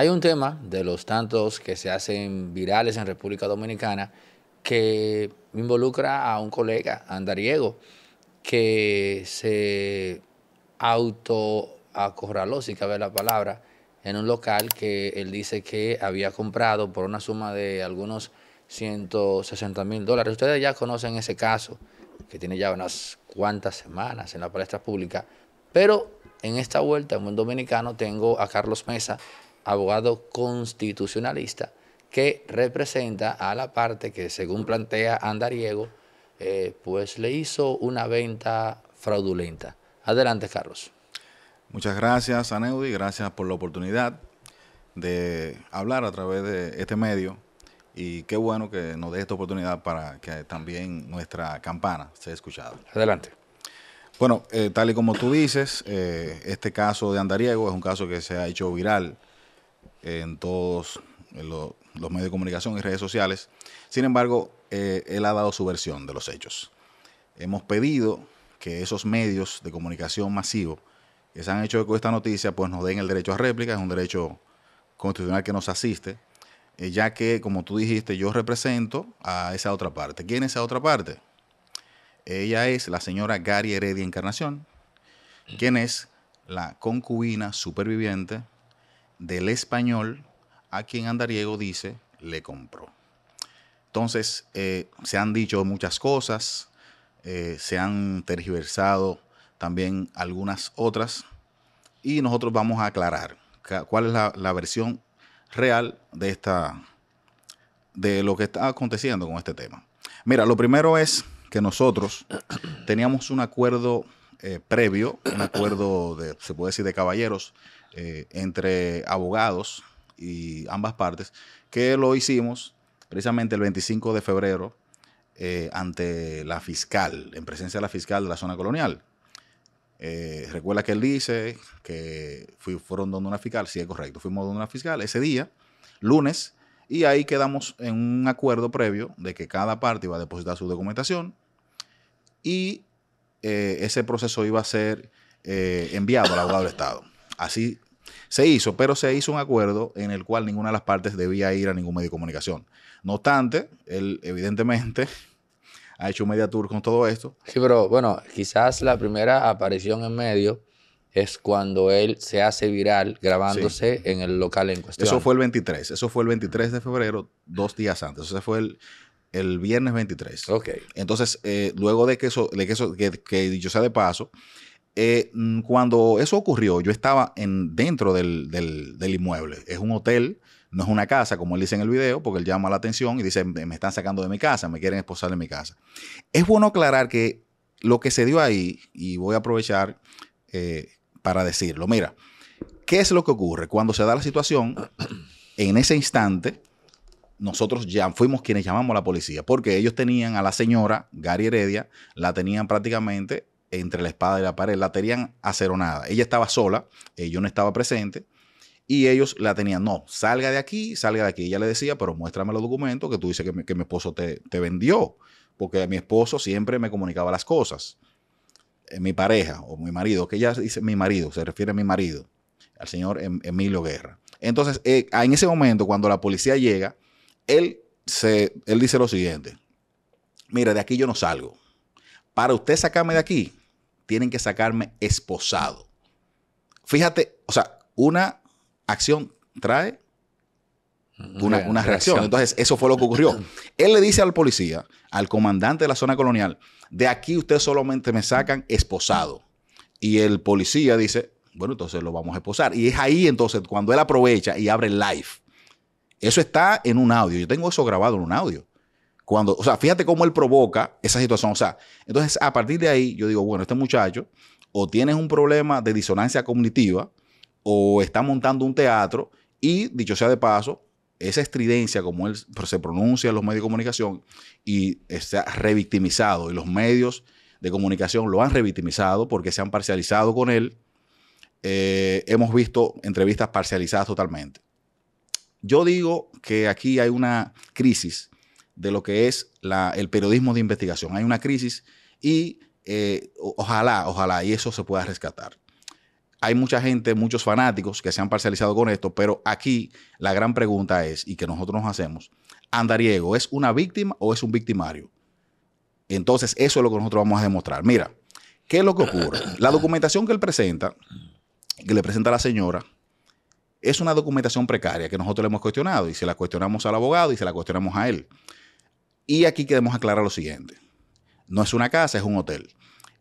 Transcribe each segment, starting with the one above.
Hay un tema de los tantos que se hacen virales en República Dominicana que involucra a un colega, Andariego, que se autoacorraló, si cabe la palabra, en un local que él dice que había comprado por una suma de algunos 160 mil dólares. Ustedes ya conocen ese caso, que tiene ya unas cuantas semanas en la palestra pública, pero en esta vuelta, en un dominicano, tengo a Carlos Mesa, abogado constitucionalista que representa a la parte que, según plantea Andariego, eh, pues le hizo una venta fraudulenta. Adelante, Carlos. Muchas gracias, Aneudi, gracias por la oportunidad de hablar a través de este medio y qué bueno que nos dé esta oportunidad para que también nuestra campana sea escuchada. Adelante. Bueno, eh, tal y como tú dices, eh, este caso de Andariego es un caso que se ha hecho viral en todos los, medios de comunicación y redes sociales. Sin embargo, eh, él ha dado su versión de los hechos. Hemos pedido que esos medios de comunicación masivo que se han hecho con esta noticia, pues nos den el derecho a réplica, es un derecho constitucional que nos asiste, eh, ya que, como tú dijiste, yo represento a esa otra parte. ¿Quién es esa otra parte? Ella es la señora Gary Heredia Encarnación, quien es la concubina superviviente del español a quien Andariego dice le compró. Entonces, eh, se han dicho muchas cosas, eh, se han tergiversado también algunas otras, y nosotros vamos a aclarar cuál es la, versión real de esta de lo que está aconteciendo con este tema. Mira, lo primero es que nosotros teníamos un acuerdo eh, previo, un acuerdo de, se puede decir, de caballeros, eh, entre abogados y ambas partes, que lo hicimos precisamente el 25 de febrero eh, ante la fiscal, en presencia de la fiscal de la zona colonial. Eh, recuerda que él dice que fueron donde una fiscal, si es correcto, fuimos donde una fiscal ese día, lunes, y ahí quedamos en un acuerdo previo de que cada parte iba a depositar su documentación y ese proceso iba a ser enviado al abogado del Estado. Así se hizo, pero se hizo un acuerdo en el cual ninguna de las partes debía ir a ningún medio de comunicación. No obstante, él evidentemente ha hecho un media tour con todo esto. Sí, pero bueno, quizás la primera aparición en medio es cuando él se hace viral grabándose en el local en cuestión. Eso fue el 23, eso fue el 23 de febrero, dos días antes. Eso fue el, viernes 23. Ok. Entonces, eh, luego de que eso, de que eso, que, sea de paso, eh, mm, cuando eso ocurrió, yo estaba en, dentro del, inmueble. Es un hotel, no es una casa, como él dice en el video, porque él llama la atención y dice, me están sacando de mi casa, me quieren esposar de mi casa. Es bueno aclarar que lo que se dio ahí, y voy a aprovechar eh, para decirlo, mira, ¿qué es lo que ocurre? Cuando se da la situación, en ese instante, nosotros ya fuimos quienes llamamos a la policía, porque ellos tenían a la señora Gary Heredia, la tenían prácticamente entre la espada y la pared. La tenían aceronada. Ella estaba sola, eh, yo no estaba presente. Y ellos la tenían, no, salga de aquí, salga de aquí. Ella le decía, pero muéstrame los documentos que tú dices que mi, esposo te, vendió. Porque mi esposo siempre me comunicaba las cosas. Eh, mi pareja o mi marido, que ella dice mi marido, se refiere a mi marido, al señor em, Emilio Guerra. Entonces, eh, ah, en ese momento, cuando la policía llega, él, se, él dice lo siguiente. Mira, de aquí yo no salgo. Para usted sacarme de aquí, tienen que sacarme esposado. Fíjate, o sea, una acción trae una, reacción. Entonces, eso fue lo que ocurrió. Él le dice al policía, al comandante de la zona colonial, de aquí ustedes solamente me sacan esposado. Y el policía dice, bueno, entonces lo vamos a esposar. Y es ahí entonces cuando él aprovecha y abre el live. Eso está en un audio. Yo tengo eso grabado en un audio o sea, fíjate cómo él provoca esa situación. O sea, entonces a partir de ahí yo digo, bueno, este muchacho o tienes un problema de disonancia cognitiva o está montando un teatro y, dicho sea de paso, esa estridencia, como él se pronuncia en los medios de comunicación y se ha revictimizado y los medios de comunicación lo han revictimizado porque se han parcializado con él, eh, hemos visto entrevistas parcializadas totalmente. Yo digo que aquí hay una crisis de lo que es el periodismo de investigación. Hay una crisis y eh, ojalá, ojalá, y eso se pueda rescatar. Hay mucha gente, muchos fanáticos que se han parcializado con esto, pero aquí la gran pregunta es, y que nosotros nos hacemos, ¿Andariego es una víctima o es un victimario? Entonces, eso es lo que nosotros vamos a demostrar. Mira, ¿qué es lo que ocurre? La documentación que él presenta, que le presenta a la señora, es una documentación precaria que nosotros le hemos cuestionado y se la cuestionamos al abogado y se la cuestionamos a él. Y aquí queremos aclarar lo siguiente. No es una casa, es un hotel.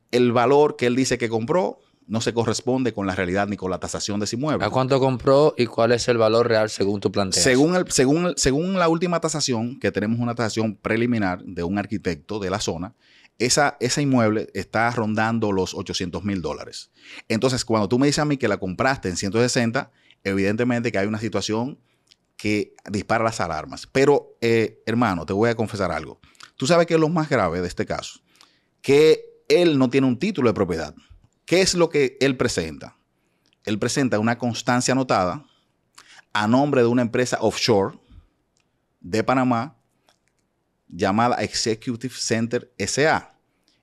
El valor que él dice que compró no se corresponde con la realidad ni con la tasación de ese inmueble. ¿A cuánto compró y cuál es el valor real según tu planteas? Según, según, según la última tasación, que tenemos una tasación preliminar de un arquitecto de la zona, esa, ese inmueble está rondando los 800 mil dólares. Entonces, cuando tú me dices a mí que la compraste en 160, evidentemente que hay una situación dispara las alarmas. Pero, eh, hermano, te voy a confesar algo. Tú sabes que es lo más grave de este caso, que él no tiene un título de propiedad. ¿Qué es lo que él presenta? Él presenta una constancia anotada a nombre de una empresa offshore de Panamá llamada Executive Center SA.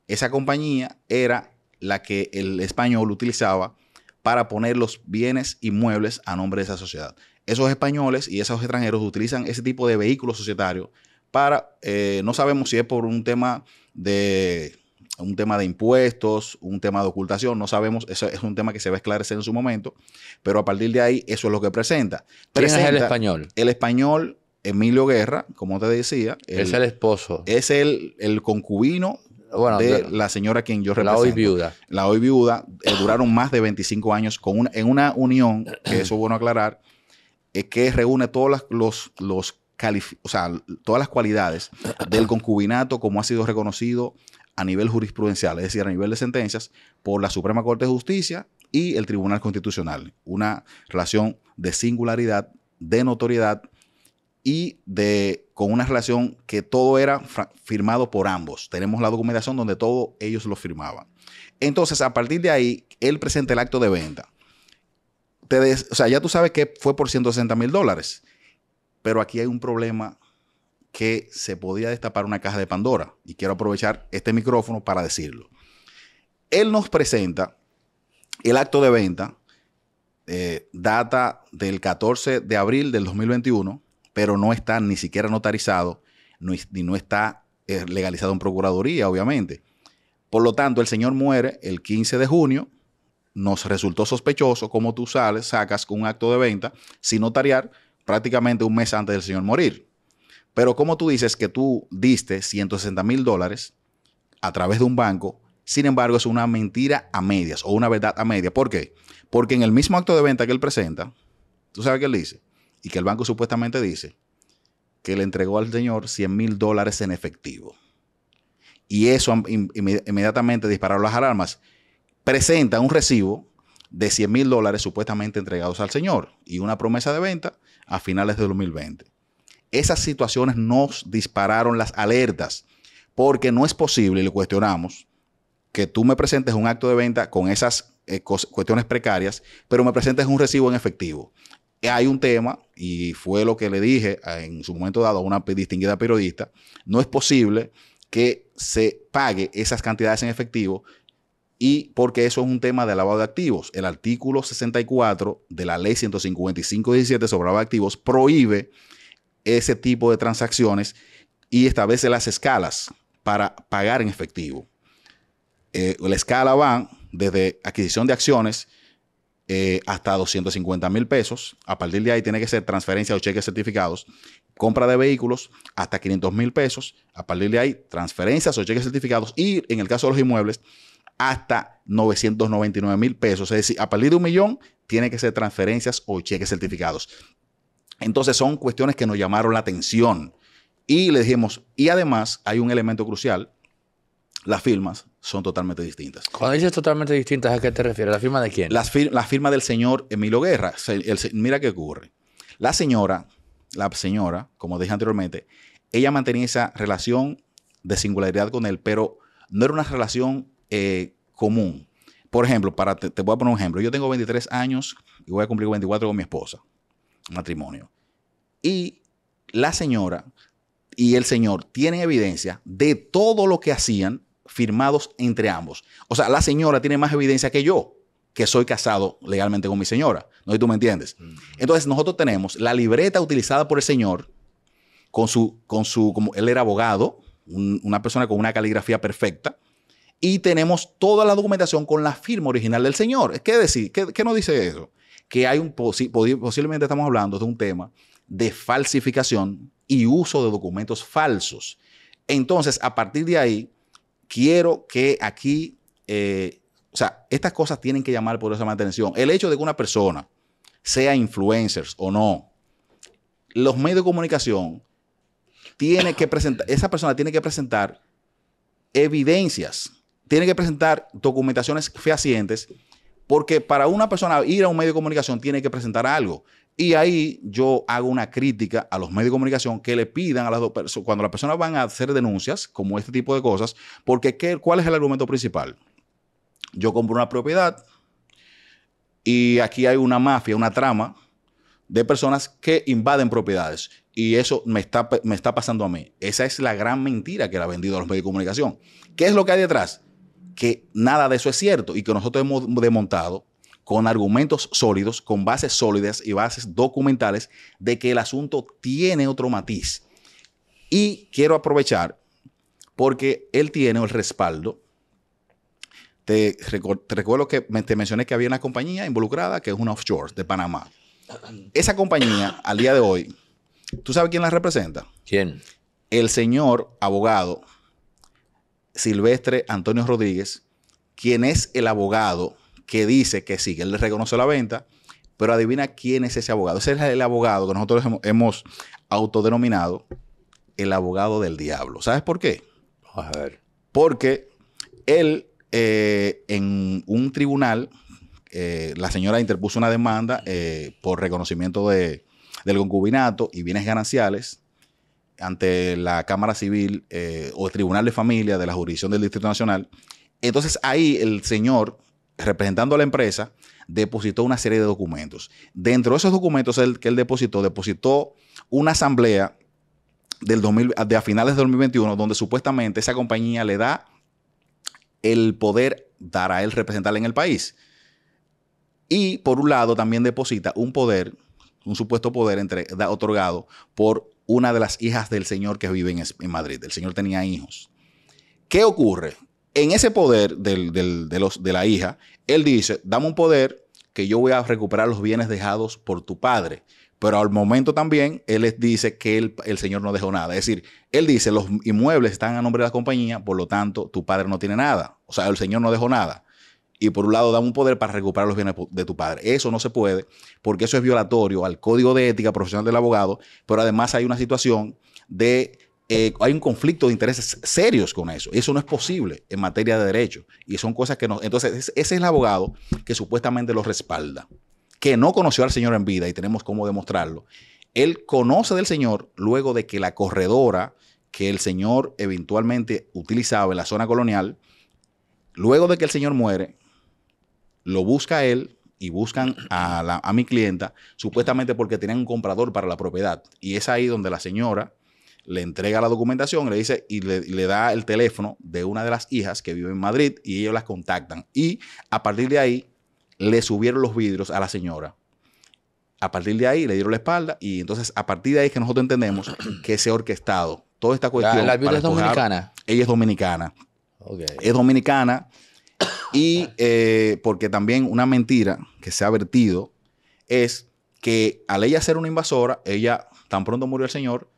Esa compañía era la que el español utilizaba para poner los bienes inmuebles a nombre de esa sociedad esos españoles y esos extranjeros utilizan ese tipo de vehículos societarios para, eh, no sabemos si es por un tema de un tema de impuestos, un tema de ocultación, no sabemos, eso es un tema que se va a esclarecer en su momento, pero a partir de ahí eso es lo que presenta. ¿Quién es el español? El español Emilio Guerra, como te decía. es el esposo. Es el, el concubino de la señora quien yo represento. La hoy viuda. La hoy viuda. Eh, duraron más de 25 años con en una unión, que eso es bueno aclarar, eh, que reúne todas las, los, los todas las cualidades del concubinato como ha sido reconocido a nivel jurisprudencial, es decir, a nivel de sentencias, por la Suprema Corte de Justicia y el Tribunal Constitucional. Una relación de singularidad, de notoriedad y de, con una relación que todo era firmado por ambos. Tenemos la documentación donde todos ellos lo firmaban. Entonces, a partir de ahí, él presenta el acto de venta o sea, ya tú sabes que fue por 160 mil dólares, pero aquí hay un problema que se podía destapar una caja de Pandora y quiero aprovechar este micrófono para decirlo. Él nos presenta el acto de venta, eh, data del 14 de abril del 2021, pero no está ni siquiera notarizado, ni no está eh, legalizado en Procuraduría, obviamente. Por lo tanto, el señor muere el 15 de junio nos resultó sospechoso cómo tú sales, sacas con un acto de venta sin notariar prácticamente un mes antes del señor morir. Pero como tú dices que tú diste 160 mil dólares a través de un banco, sin embargo es una mentira a medias o una verdad a media, ¿Por qué? Porque en el mismo acto de venta que él presenta, tú sabes que él dice, y que el banco supuestamente dice, que le entregó al señor 100 mil dólares en efectivo. Y eso inmediatamente disparó las alarmas presenta un recibo de 100 mil dólares supuestamente entregados al Señor y una promesa de venta a finales de 2020. Esas situaciones nos dispararon las alertas porque no es posible, le cuestionamos, que tú me presentes un acto de venta con esas eh, cuestiones precarias, pero me presentes un recibo en efectivo. Hay un tema, y fue lo que le dije en su momento dado a una distinguida periodista, no es posible que se pague esas cantidades en efectivo y porque eso es un tema de lavado de activos. El artículo 64 de la ley 155.17 sobre lavado de activos prohíbe ese tipo de transacciones y establece las escalas para pagar en efectivo. Eh, la escala va desde adquisición de acciones eh, hasta 250 mil pesos. A partir de ahí tiene que ser transferencia o cheques certificados. Compra de vehículos hasta 500 mil pesos. A partir de ahí, transferencias o cheques certificados. Y en el caso de los inmuebles, hasta 999 mil pesos. Es decir, a partir de un millón tiene que ser transferencias o cheques certificados. Entonces son cuestiones que nos llamaron la atención y le dijimos, y además hay un elemento crucial, las firmas son totalmente distintas. Cuando dices totalmente distintas, ¿a qué te refieres? ¿La firma de quién? la firma del señor Emilio Guerra. mira qué ocurre. La señora, la señora, como dije anteriormente, ella mantenía esa relación de singularidad con él, pero no era una relación eh, común. Por ejemplo, para, te, voy a poner un ejemplo. Yo tengo 23 años y voy a cumplir 24 con mi esposa, matrimonio. Y la señora y el señor tienen evidencia de todo lo que hacían firmados entre ambos. O sea, la señora tiene más evidencia que yo, que soy casado legalmente con mi señora. No y tú me entiendes. Entonces, nosotros tenemos la libreta utilizada por el señor con su, con su, como él era abogado, una persona con una caligrafía perfecta, y tenemos toda la documentación con la firma original del señor. ¿Qué decir? ¿Qué, qué nos dice eso? Que hay un posiblemente estamos hablando de un tema de falsificación y uso de documentos falsos. Entonces, a partir de ahí, quiero que aquí, eh, o sea, estas cosas tienen que llamar por esa atención. El hecho de que una persona sea influencers o no, los medios de comunicación tiene que presentar, esa persona tiene que presentar evidencias tiene que presentar documentaciones fehacientes porque para una persona ir a un medio de comunicación tiene que presentar algo. Y ahí yo hago una crítica a los medios de comunicación que le pidan a las dos personas, cuando las personas van a hacer denuncias, como este tipo de cosas, porque ¿cuál es el argumento principal? Yo compro una propiedad y aquí hay una mafia, una trama de personas que invaden propiedades y eso me está, me está pasando a mí. Esa es la gran mentira que le ha vendido a los medios de comunicación. ¿Qué es lo que hay detrás? que nada de eso es cierto y que nosotros hemos demontado con argumentos sólidos, con bases sólidas y bases documentales de que el asunto tiene otro matiz. Y quiero aprovechar porque él tiene el respaldo. Te, recuerdo que te mencioné que había una compañía involucrada que es una offshore de Panamá. Esa compañía, al día de hoy, ¿tú sabes quién la representa? ¿Quién? El señor abogado Silvestre Antonio Rodríguez, quien es el abogado que dice que sí, que él le reconoció la venta, pero adivina quién es ese abogado. Ese es el abogado que nosotros hemos autodenominado el abogado del diablo. ¿Sabes por qué? A ver. Porque él eh, en un tribunal, eh, la señora interpuso una demanda eh, por reconocimiento del concubinato y bienes gananciales ante la Cámara Civil eh, o el Tribunal de Familia de la Jurisdicción del Distrito Nacional. Entonces ahí el señor, representando a la empresa, depositó una serie de documentos. Dentro de esos documentos el, que él depositó, depositó una asamblea del de a finales de 2021, donde supuestamente esa compañía le da el poder dar a él representarle en el país. Y por un lado también deposita un poder, un supuesto poder entre, otorgado por una de las hijas del señor que vive en, Madrid. El señor tenía hijos. ¿Qué ocurre? En ese poder de, los, de la hija, él dice, dame un poder que yo voy a recuperar los bienes dejados por tu padre. Pero al momento también, él les dice que el señor no dejó nada. Es decir, él dice, los inmuebles están a nombre de la compañía, por lo tanto, tu padre no tiene nada. O sea, el señor no dejó nada y por un lado da un poder para recuperar los bienes de tu padre. Eso no se puede porque eso es violatorio al código de ética profesional del abogado, pero además hay una situación de, eh, hay un conflicto de intereses serios con eso. Eso no es posible en materia de derecho. Y son cosas que no... Entonces, ese es el abogado que supuestamente lo respalda, que no conoció al Señor en vida y tenemos cómo demostrarlo. Él conoce del Señor luego de que la corredora que el Señor eventualmente utilizaba en la zona colonial, luego de que el Señor muere, lo busca él y buscan a, mi clienta supuestamente porque tenían un comprador para la propiedad. Y es ahí donde la señora le entrega la documentación, le dice y le, da el teléfono de una de las hijas que vive en Madrid y ellos las contactan. Y a partir de ahí le subieron los vidrios a la señora. A partir de ahí le dieron la espalda y entonces a partir de ahí que nosotros entendemos que se ha orquestado toda esta cuestión. La, la es dominicana. Ella es dominicana. Es dominicana, y eh, porque también una mentira que se ha vertido es que al ella ser una invasora, ella tan pronto murió el señor,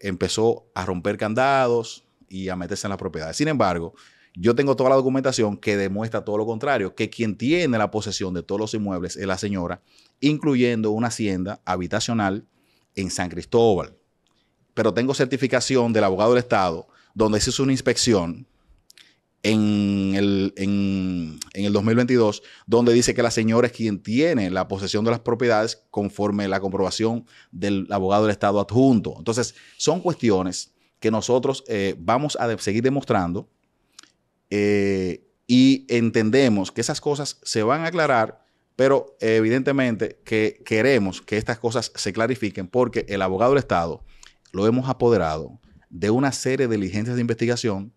empezó a romper candados y a meterse en las propiedades. Sin embargo, yo tengo toda la documentación que demuestra todo lo contrario, que quien tiene la posesión de todos los inmuebles es la señora, incluyendo una hacienda habitacional en San Cristóbal. Pero tengo certificación del abogado del Estado, donde se hizo una inspección en el, 2022, donde dice que la señora es quien tiene la posesión de las propiedades conforme la comprobación del abogado del Estado adjunto. Entonces, son cuestiones que nosotros eh, vamos a seguir demostrando eh, y entendemos que esas cosas se van a aclarar, pero evidentemente que queremos que estas cosas se clarifiquen porque el abogado del Estado lo hemos apoderado de una serie de diligencias de investigación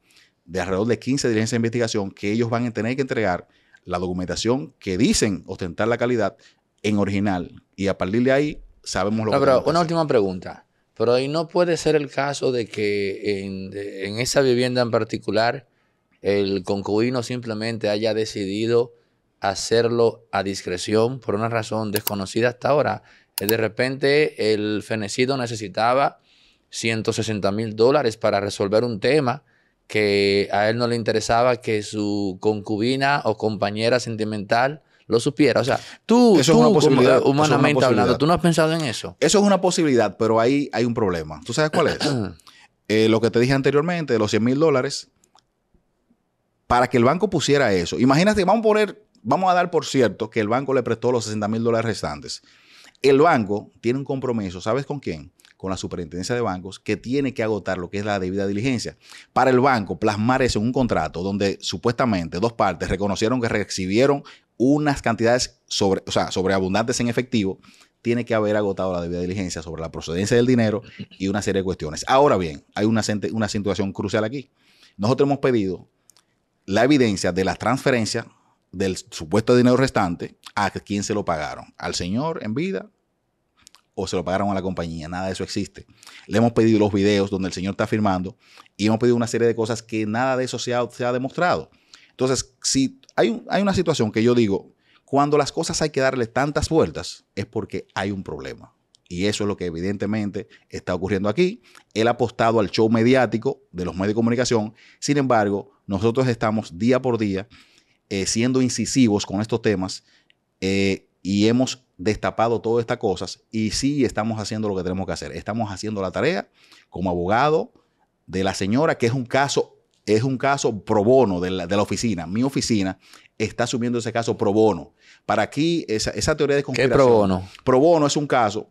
de alrededor de 15 diligencias de investigación que ellos van a tener que entregar la documentación que dicen ostentar la calidad en original. Y a partir de ahí sabemos lo que... Pero una última pregunta. Pero ahí no puede ser el caso de que en, en esa vivienda en particular el concubino simplemente haya decidido hacerlo a discreción por una razón desconocida hasta ahora. Eh, de repente el fenecido necesitaba 160 mil dólares para resolver un tema que a él no le interesaba que su concubina o compañera sentimental lo supiera. O sea, tú, humanamente hablando, ¿tú no has pensado en eso? Eso es una posibilidad, pero ahí hay un problema. ¿Tú sabes cuál es? Eh, lo que te dije anteriormente, los 100 mil dólares, para que el banco pusiera eso. Imagínate, vamos a poner, vamos a dar por cierto que el banco le prestó los 60 mil dólares restantes. El banco tiene un compromiso, ¿sabes con quién? con la superintendencia de bancos que tiene que agotar lo que es la debida diligencia. Para el banco, plasmar eso en un contrato donde supuestamente dos partes reconocieron que recibieron unas cantidades sobre, o sea, sobreabundantes en efectivo, tiene que haber agotado la debida diligencia sobre la procedencia del dinero y una serie de cuestiones. Ahora bien, hay una, una situación crucial aquí. Nosotros hemos pedido la evidencia de las transferencias del supuesto dinero restante a quien se lo pagaron, al señor en vida o se lo pagaron a la compañía. Nada de eso existe. Le hemos pedido los videos donde el señor está firmando y hemos pedido una serie de cosas que nada de eso se ha, se ha demostrado. Entonces, si hay, hay una situación que yo digo, cuando las cosas hay que darle tantas vueltas es porque hay un problema. Y eso es lo que evidentemente está ocurriendo aquí. Él ha apostado al show mediático de los medios de comunicación. Sin embargo, nosotros estamos día por día eh, siendo incisivos con estos temas, eh, y hemos destapado todas estas cosas y sí estamos haciendo lo que tenemos que hacer. Estamos haciendo la tarea como abogado de la señora, que es un caso, es un caso pro bono de la, oficina. Mi oficina está asumiendo ese caso pro bono. Para aquí, esa, teoría de conspiración. ¿Qué pro bono? Pro bono es un caso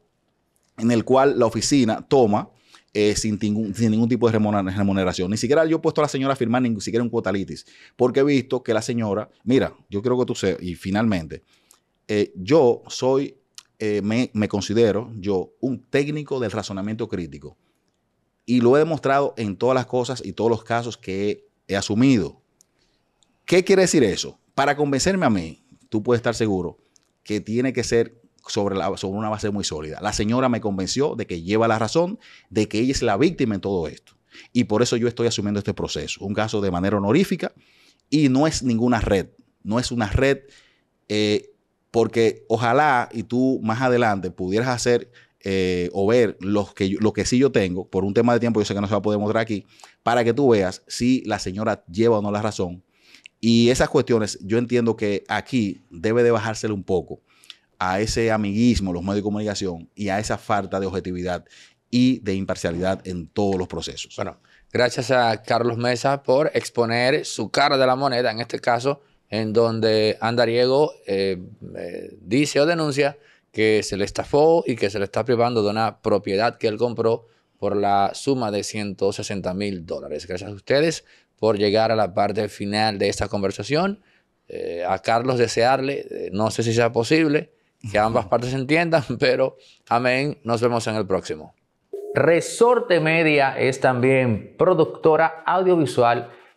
en el cual la oficina toma eh, sin, ningún, sin, ningún, tipo de remuneración. Ni siquiera yo he puesto a la señora a firmar ni siquiera un cuotalitis, porque he visto que la señora, mira, yo creo que tú seas, y finalmente, eh, yo soy, eh, me, considero yo un técnico del razonamiento crítico. Y lo he demostrado en todas las cosas y todos los casos que he, asumido. ¿Qué quiere decir eso? Para convencerme a mí, tú puedes estar seguro que tiene que ser sobre, una base muy sólida. La señora me convenció de que lleva la razón, de que ella es la víctima en todo esto. Y por eso yo estoy asumiendo este proceso, un caso de manera honorífica y no es ninguna red, no es una red eh, porque ojalá y tú más adelante pudieras hacer eh, o ver los que lo que sí yo tengo, por un tema de tiempo, yo sé que no se va a poder mostrar aquí, para que tú veas si la señora lleva o no la razón. Y esas cuestiones, yo entiendo que aquí debe de bajárselo un poco a ese amiguismo, los medios de comunicación y a esa falta de objetividad y de imparcialidad en todos los procesos. Bueno, gracias a Carlos Mesa por exponer su cara de la moneda, en este caso, en donde Andariego eh, eh, dice o denuncia que se le estafó y que se le está privando de una propiedad que él compró por la suma de 160 mil dólares. Gracias a ustedes por llegar a la parte final de esta conversación. Eh, a Carlos desearle, no sé si sea posible, que ambas partes entiendan, pero amén, nos vemos en el próximo. Resorte Media es también productora audiovisual